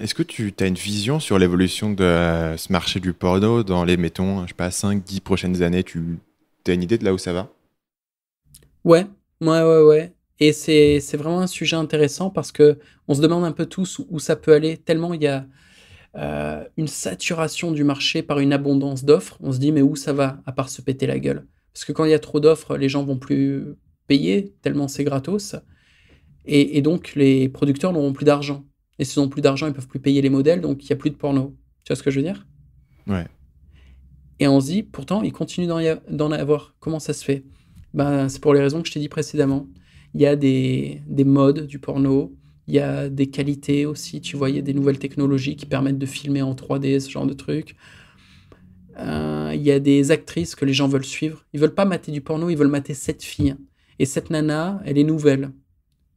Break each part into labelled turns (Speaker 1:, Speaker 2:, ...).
Speaker 1: Est-ce que tu as une vision sur l'évolution de euh, ce marché du porno dans les, mettons, je sais pas, 5-10 prochaines années Tu as une idée de là où ça va
Speaker 2: Ouais, ouais, ouais, ouais. Et c'est vraiment un sujet intéressant parce que on se demande un peu tous où ça peut aller, tellement il y a euh, une saturation du marché par une abondance d'offres. On se dit, mais où ça va, à part se péter la gueule Parce que quand il y a trop d'offres, les gens vont plus payer, tellement c'est gratos. et, donc, les producteurs n'auront plus d'argent. Et s'ils n'ont plus d'argent, ils peuvent plus payer les modèles, donc il n'y a plus de porno. Tu vois ce que je veux dire Ouais. Et on se dit, pourtant, ils continuent d'en avoir. Comment ça se fait ben, C'est pour les raisons que je t'ai dit précédemment. Il y a des, des modes du porno, il y a des qualités aussi, tu vois, des nouvelles technologies qui permettent de filmer en 3D, ce genre de trucs. Euh, il y a des actrices que les gens veulent suivre. Ils veulent pas mater du porno, ils veulent mater cette fille. Et cette nana, elle est nouvelle.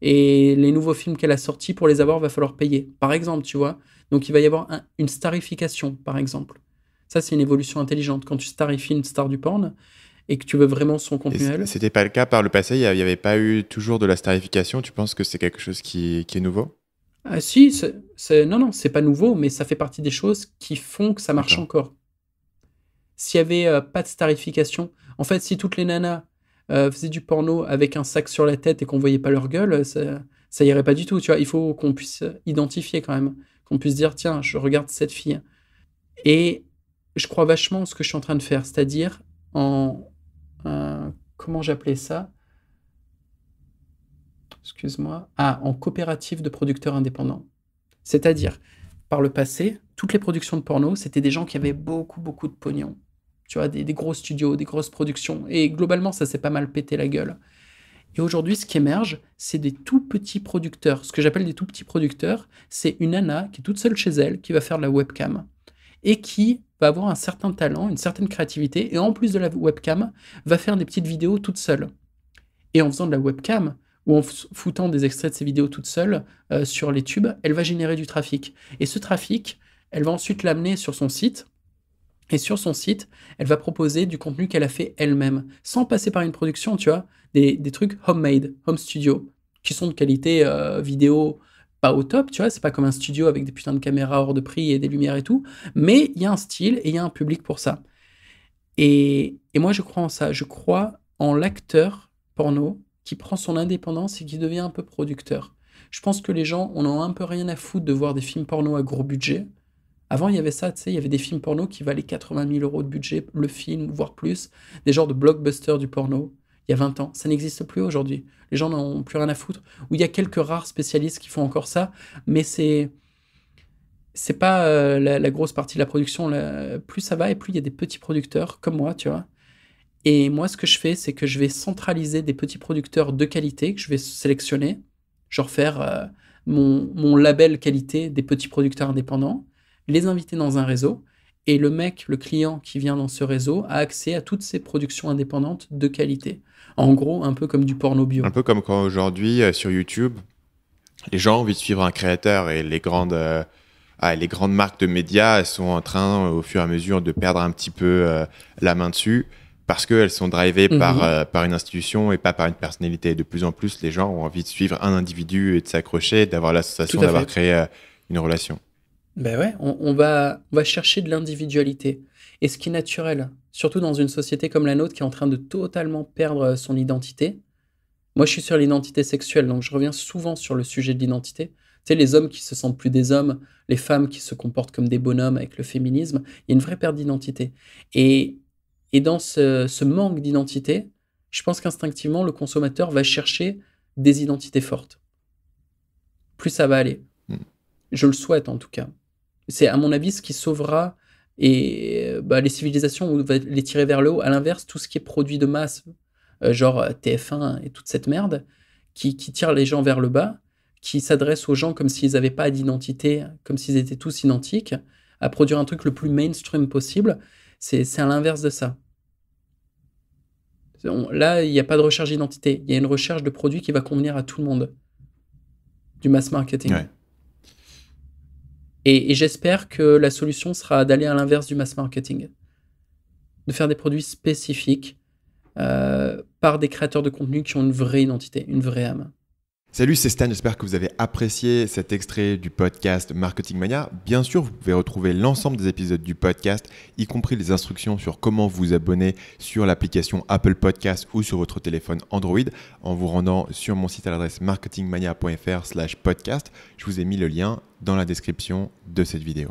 Speaker 2: Et les nouveaux films qu'elle a sortis, pour les avoir, va falloir payer, par exemple, tu vois. Donc il va y avoir une starification, par exemple. Ça, c'est une évolution intelligente. Quand tu starifies une star du porn et que tu veux vraiment son contenu
Speaker 1: C'était pas le cas par le passé, il n'y avait pas eu toujours de la starification. Tu penses que c'est quelque chose qui, est nouveau
Speaker 2: ah, Si, non, non, non, c'est pas nouveau, mais ça fait partie des choses qui font que ça marche encore. S'il y avait euh, pas de starification, en fait, si toutes les nanas euh, faisaient du porno avec un sac sur la tête et qu'on voyait pas leur gueule, ça, ça irait pas du tout. Tu vois, il faut qu'on puisse identifier quand même, qu'on puisse dire tiens, je regarde cette fille. Et je crois vachement ce que je suis en train de faire, c'est-à-dire en euh, comment j'appelais ça Excuse-moi. Ah, en coopérative de producteurs indépendants. C'est-à-dire, par le passé, toutes les productions de porno, c'était des gens qui avaient beaucoup, beaucoup de pognon tu vois, des, gros studios, des grosses productions. Et globalement, ça s'est pas mal pété la gueule. Et aujourd'hui, ce qui émerge, c'est des tout petits producteurs. Ce que j'appelle des tout petits producteurs, c'est une anna qui est toute seule chez elle, qui va faire de la webcam et qui va avoir un certain talent, une certaine créativité, et en plus de la webcam, va faire des petites vidéos toute seule. Et en faisant de la webcam, ou en foutant des extraits de ses vidéos toute seule euh, sur les tubes, elle va générer du trafic. Et ce trafic, elle va ensuite l'amener sur son site, et sur son site, elle va proposer du contenu qu'elle a fait elle-même, sans passer par une production, tu vois, des, trucs homemade, home studio, qui sont de qualité euh, vidéo pas au top, tu vois, c'est pas comme un studio avec des putains de caméras hors de prix et des lumières et tout, mais il y a un style et il y a un public pour ça. Et, et moi, je crois en ça, je crois en l'acteur porno qui prend son indépendance et qui devient un peu producteur. Je pense que les gens, on en a un peu rien à foutre de voir des films porno à gros budget. Avant, il y avait ça, tu sais, il y avait des films porno qui valaient 80 000 euros de budget, le film, voire plus, des genres de blockbusters du porno, il y a 20 ans. Ça n'existe plus aujourd'hui. Les gens n'ont plus rien à foutre. Ou il y a quelques rares spécialistes qui font encore ça, mais c'est. C'est pas euh, la, grosse partie de la production. Plus ça va et plus il y a des petits producteurs comme moi, tu vois. Et moi, ce que je fais, c'est que je vais centraliser des petits producteurs de qualité que je vais sélectionner, genre faire euh, mon, mon label qualité des petits producteurs indépendants les inviter dans un réseau, et le mec, le client qui vient dans ce réseau, a accès à toutes ces productions indépendantes de qualité. En gros, un peu comme du porno bio. Un
Speaker 1: peu comme quand aujourd'hui, euh, sur YouTube, les gens ont envie de suivre un créateur et les grandes, euh, ah, les grandes marques de médias sont en train, au fur et à mesure, de perdre un petit peu euh, la main dessus parce qu'elles sont drivées par, mhm. par une institution et pas par une personnalité. De plus en plus, les gens ont envie de suivre un individu et de s'accrocher, d'avoir la sensation d'avoir créé une relation.
Speaker 2: Ben ouais, on, va, chercher de l'individualité. Et ce qui est naturel, surtout dans une société comme la nôtre qui est en train de totalement perdre euh, son identité. Moi, je suis sur l'identité sexuelle, donc je reviens souvent sur le sujet de l'identité. Tu sais, les hommes qui se sentent plus des hommes, les femmes qui se comportent comme des bonhommes avec le féminisme, il y a une vraie perte d'identité. Et, dans ce manque d'identité, je pense qu'instinctivement, le consommateur va chercher des identités fortes. Plus ça va aller. Hmm. Je le souhaite en tout cas. C'est à mon avis ce qui sauvera et bah, les civilisations, ou les tirer vers le haut. À l'inverse, tout ce qui est produit de masse, euh, genre euh, TF1 et toute cette merde, qui, tire les gens vers le bas, qui s'adresse aux gens comme s'ils n'avaient pas d'identité, comme s'ils étaient tous identiques, à produire un truc le plus mainstream possible, c'est à l'inverse de ça. là, il n'y a pas de recherche d'identité, il y a une recherche de produit qui va convenir à tout le monde, du mass marketing. Et, j'espère que la solution sera d'aller à l'inverse du mass marketing, de faire des produits spécifiques euh, par des créateurs de contenu qui ont une vraie identité, une vraie âme.
Speaker 1: Salut, c'est Stan, j'espère que vous avez apprécié cet extrait du podcast Marketing Mania. Bien sûr, vous pouvez retrouver l'ensemble des épisodes du podcast, y compris les instructions sur comment vous abonner sur l'application Apple Podcast ou sur votre téléphone Android en vous rendant sur mon site à l'adresse marketingmania.fr slash podcast. Je vous ai mis le lien dans la description de cette vidéo.